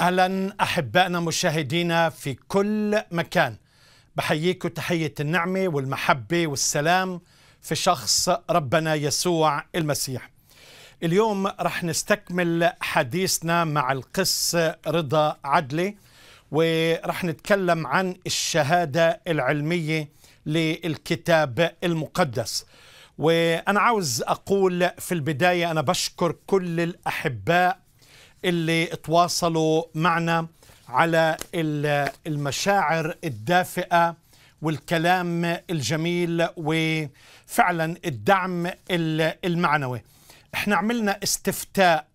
اهلا احبائنا مشاهدينا في كل مكان بحييكم تحيه النعمه والمحبه والسلام في شخص ربنا يسوع المسيح اليوم رح نستكمل حديثنا مع القس رضا عدلي ورح نتكلم عن الشهاده العلميه للكتاب المقدس وانا عاوز اقول في البدايه انا بشكر كل الاحباء اللي تواصلوا معنا على المشاعر الدافئه والكلام الجميل وفعلا الدعم المعنوي احنا عملنا استفتاء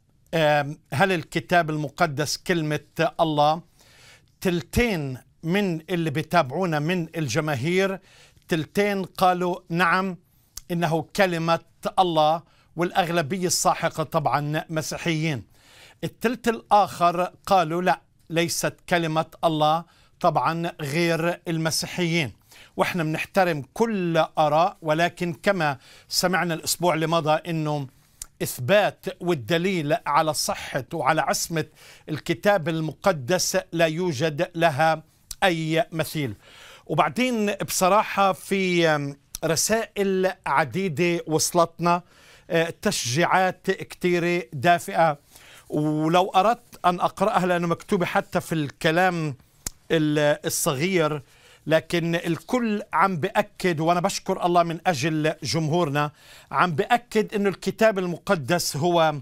هل الكتاب المقدس كلمة الله تلتين من اللي بيتابعونا من الجماهير تلتين قالوا نعم إنه كلمة الله والأغلبية الساحقة طبعا مسيحيين الثلث الآخر قالوا لا ليست كلمة الله طبعا غير المسيحيين واحنا بنحترم كل آراء ولكن كما سمعنا الأسبوع اللي مضى أنه إثبات والدليل على صحة وعلى عصمة الكتاب المقدس لا يوجد لها أي مثيل وبعدين بصراحة في رسائل عديدة وصلتنا آه، تشجيعات كثيرة دافئة ولو أردت أن أقرأها لأنه مكتوبة حتى في الكلام الصغير لكن الكل عم بأكد وأنا بشكر الله من أجل جمهورنا عم بأكد أنه الكتاب المقدس هو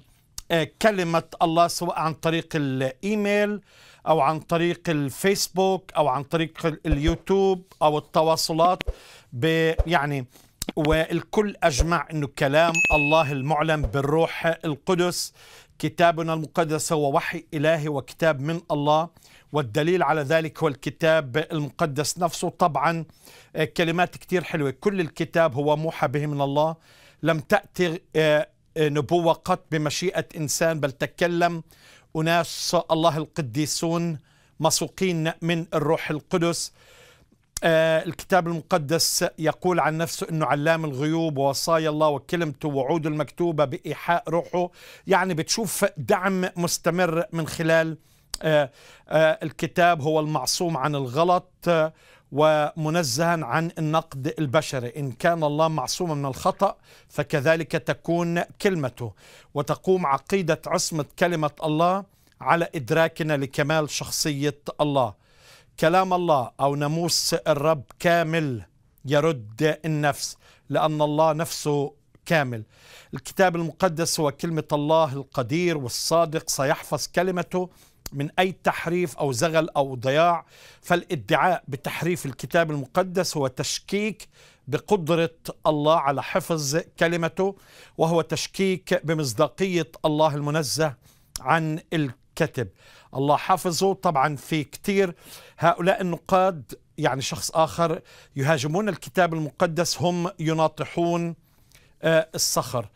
آه، كلمة الله سواء عن طريق الإيميل أو عن طريق الفيسبوك أو عن طريق اليوتيوب أو التواصلات يعني والكل أجمع أنه كلام الله المعلم بالروح القدس كتابنا المقدس هو وحي إلهي وكتاب من الله والدليل على ذلك هو الكتاب المقدس نفسه طبعا آه، كلمات كتير حلوة كل الكتاب هو موحى به من الله لم تأتي آه، آه، نبوة قط بمشيئة إنسان بل تكلم أناس الله القديسون مسوقين من الروح القدس آه، الكتاب المقدس يقول عن نفسه أنه علام الغيوب ووصايا الله وكلمته ووعوده المكتوبة بإيحاء روحه يعني بتشوف دعم مستمر من خلال آه، آه، الكتاب هو المعصوم عن الغلط ومنزها عن النقد البشري إن كان الله معصوما من الخطأ فكذلك تكون كلمته وتقوم عقيدة عصمة كلمة الله على إدراكنا لكمال شخصية الله كلام الله أو ناموس الرب كامل يرد النفس لأن الله نفسه كامل الكتاب المقدس هو كلمة الله القدير والصادق سيحفظ كلمته من أي تحريف أو زغل أو ضياع فالادعاء بتحريف الكتاب المقدس هو تشكيك بقدرة الله على حفظ كلمته وهو تشكيك بمصداقية الله المنزه عن الكلمة كتب الله حافظه طبعا في كثير هؤلاء النقاد يعني شخص آخر يهاجمون الكتاب المقدس هم يناطحون آه، الصخر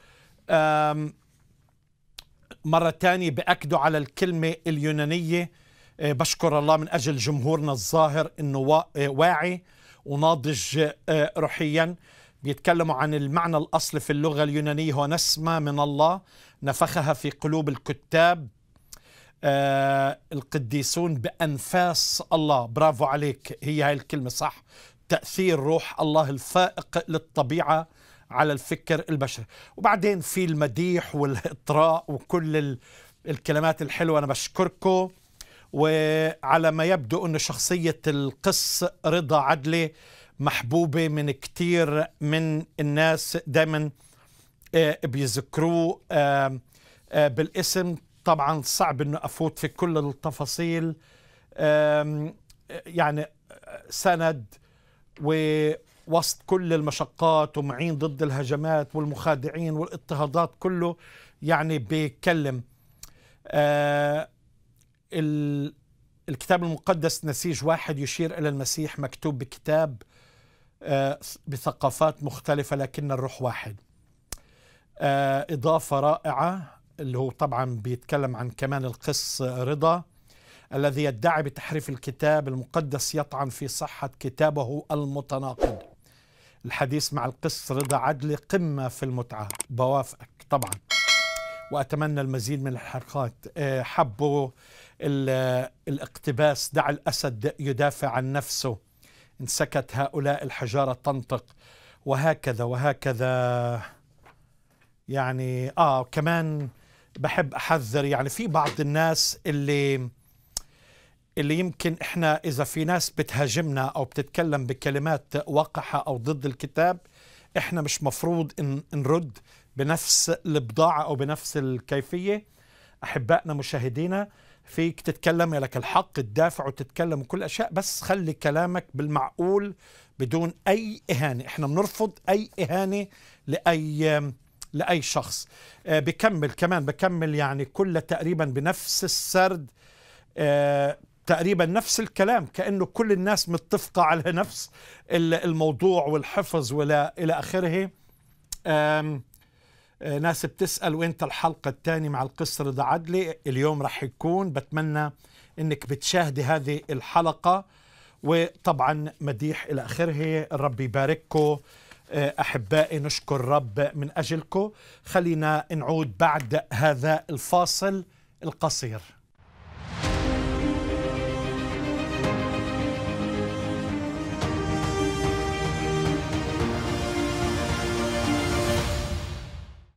مرة ثانية بأكدوا على الكلمة اليونانية آه، بشكر الله من أجل جمهورنا الظاهر أنه آه، واعي وناضج روحيا بيتكلموا عن المعنى الأصلي في اللغة اليونانية هو نسمة من الله نفخها في قلوب الكتاب آه القديسون بأنفاس الله برافو عليك هي هاي الكلمة صح تأثير روح الله الفائق للطبيعة على الفكر البشري وبعدين في المديح والإطراء وكل الكلمات الحلوة أنا بشكركم وعلى ما يبدو أن شخصية القس رضا عدلي محبوبة من كتير من الناس دايما آه، بيذكروه آه، بالاسم طبعا صعب انه افوت في كل التفاصيل يعني سند ووسط كل المشقات ومعين ضد الهجمات والمخادعين والاضطهادات كله يعني بيتكلم آه، الكتاب المقدس نسيج واحد يشير إلى المسيح مكتوب بكتاب آه، بثقافات مختلفة لكن الروح واحد آه، إضافة رائعة اللي هو طبعا بيتكلم عن كمان القس رضا الذي يدعي بتحريف الكتاب المقدس يطعن في صحة كتابه المتناقض الحديث مع القس رضا عدلي قمة في المتعة بوافقك طبعا وأتمنى المزيد من الحركات آه، حبوا الاقتباس دع الأسد يدافع عن نفسه إن سكت هؤلاء الحجارة تنطق وهكذا وهكذا يعني آه كمان بحب احذر يعني في بعض الناس اللي اللي يمكن احنا اذا في ناس بتهاجمنا او بتتكلم بكلمات وقحه او ضد الكتاب احنا مش مفروض إن نرد بنفس البضاعه او بنفس الكيفيه احبائنا مشاهدينا فيك تتكلم لك الحق تدافع وتتكلم وكل اشياء بس خلي كلامك بالمعقول بدون اي اهانه احنا بنرفض اي اهانه لاي لاي شخص آه، بكمل كمان بكمل يعني كل تقريبا بنفس السرد آه، تقريبا نفس الكلام كانه كل الناس متفقه على نفس الموضوع والحفظ ولا الى اخره آه، ناس بتسال وانت الحلقه الثانيه مع القصر ده عدلي اليوم راح يكون بتمنى انك بتشاهدي هذه الحلقه وطبعا مديح الى اخره الرب يبارككم آه، أحبائي نشكر رب من أجلكم خلينا نعود بعد هذا الفاصل القصير